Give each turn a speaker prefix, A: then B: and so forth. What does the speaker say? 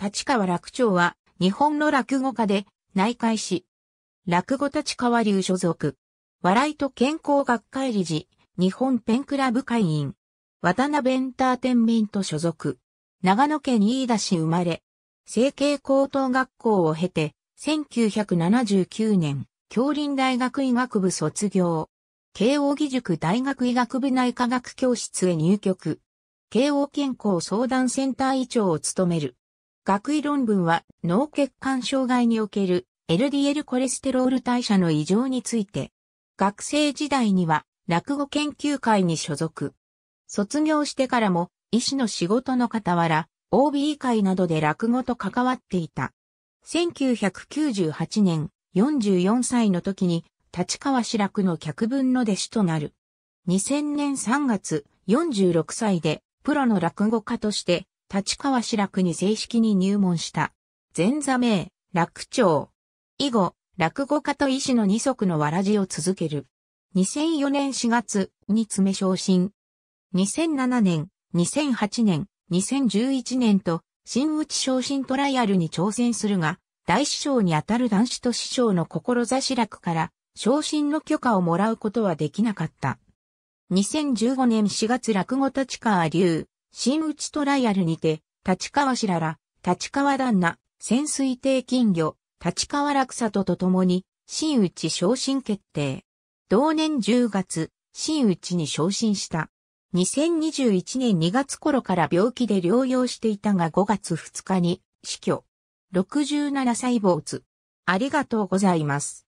A: 立川楽長
B: は、日本の落語家で、内海師。落語立川流所属。笑いと健康学会理事、日本ペンクラブ会員。渡辺エンターテンメント所属。長野県飯田市生まれ。成形高等学校を経て、1979年、京林大学医学部卒業。慶応義塾大学医学部内科学教室へ入局。慶応健康相談センター医長を務める。学位論文は脳血管障害における LDL コレステロール代謝の異常について、学生時代には落語研究会に所属。卒業してからも医師の仕事の傍ら、OB 会などで落語と関わっていた。1998年、44歳の時に、立川志らくの客分の弟子となる。2000年3月、46歳で、プロの落語家として、立川志らくに正式に入門した。前座名、楽長。以後、落語家と医師の二足のわらじを続ける。2004年4月に詰め昇進。2007年、2008年、2011年と、新内昇進トライアルに挑戦するが、大師匠にあたる男子と師匠の志楽から昇進の許可をもらうことはできなかった。2015年4月落語立川流新内トライアルにて、立川しらら、立川旦那、潜水艇金魚、立川落里と共に、新内昇進決定。同年10月、新内に昇進した。2021年2月頃から病気で療養していたが5月2日に死去。67歳坊主。ありがとうございます。